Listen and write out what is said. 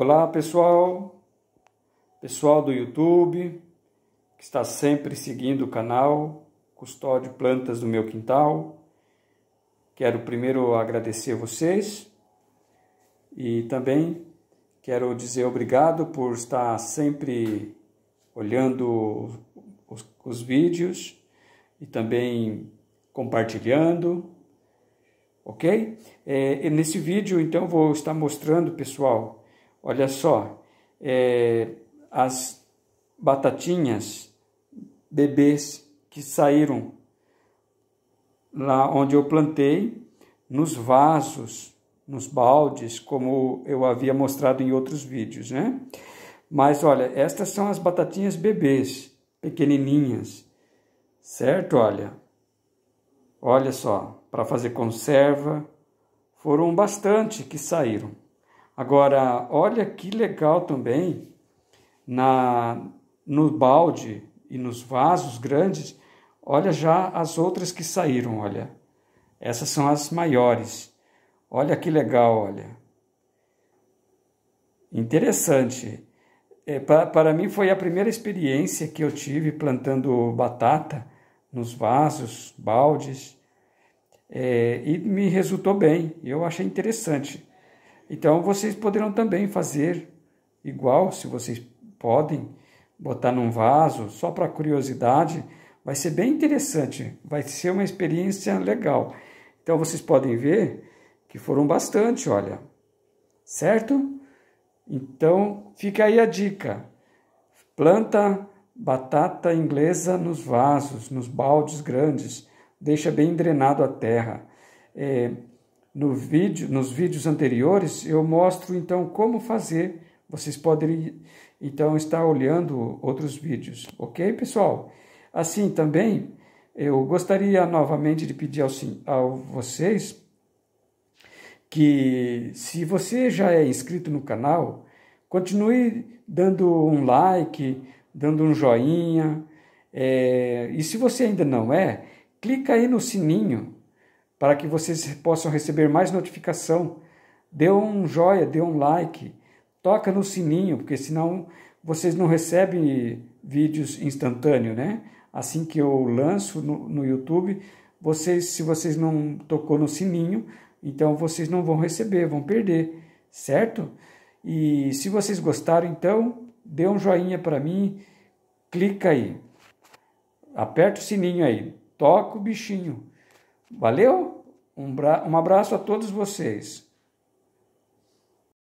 Olá pessoal, pessoal do YouTube que está sempre seguindo o canal Custódio Plantas do Meu Quintal. Quero primeiro agradecer vocês e também quero dizer obrigado por estar sempre olhando os, os vídeos e também compartilhando, ok? É, nesse vídeo, então, vou estar mostrando, pessoal, Olha só, é, as batatinhas bebês que saíram lá onde eu plantei, nos vasos, nos baldes, como eu havia mostrado em outros vídeos, né? Mas olha, estas são as batatinhas bebês, pequenininhas, certo? Olha, olha só, para fazer conserva, foram bastante que saíram. Agora, olha que legal também, na no balde e nos vasos grandes, olha já as outras que saíram, olha. Essas são as maiores. Olha que legal, olha. Interessante. É, para mim foi a primeira experiência que eu tive plantando batata nos vasos, baldes, é, e me resultou bem. Eu achei interessante. Então vocês poderão também fazer igual, se vocês podem, botar num vaso, só para curiosidade. Vai ser bem interessante, vai ser uma experiência legal. Então vocês podem ver que foram bastante, olha. Certo? Então fica aí a dica. Planta batata inglesa nos vasos, nos baldes grandes, deixa bem drenado a terra. É, no vídeo, nos vídeos anteriores, eu mostro então como fazer. Vocês podem então estar olhando outros vídeos, ok, pessoal? Assim também, eu gostaria novamente de pedir ao, ao vocês que, se você já é inscrito no canal, continue dando um like, dando um joinha. É, e se você ainda não é, clica aí no sininho para que vocês possam receber mais notificação. Dê um joia, dê um like, toca no sininho, porque senão vocês não recebem vídeos instantâneos, né? Assim que eu lanço no, no YouTube, vocês, se vocês não tocou no sininho, então vocês não vão receber, vão perder, certo? E se vocês gostaram, então dê um joinha para mim, clica aí, aperta o sininho aí, toca o bichinho Valeu? Um, um abraço a todos vocês.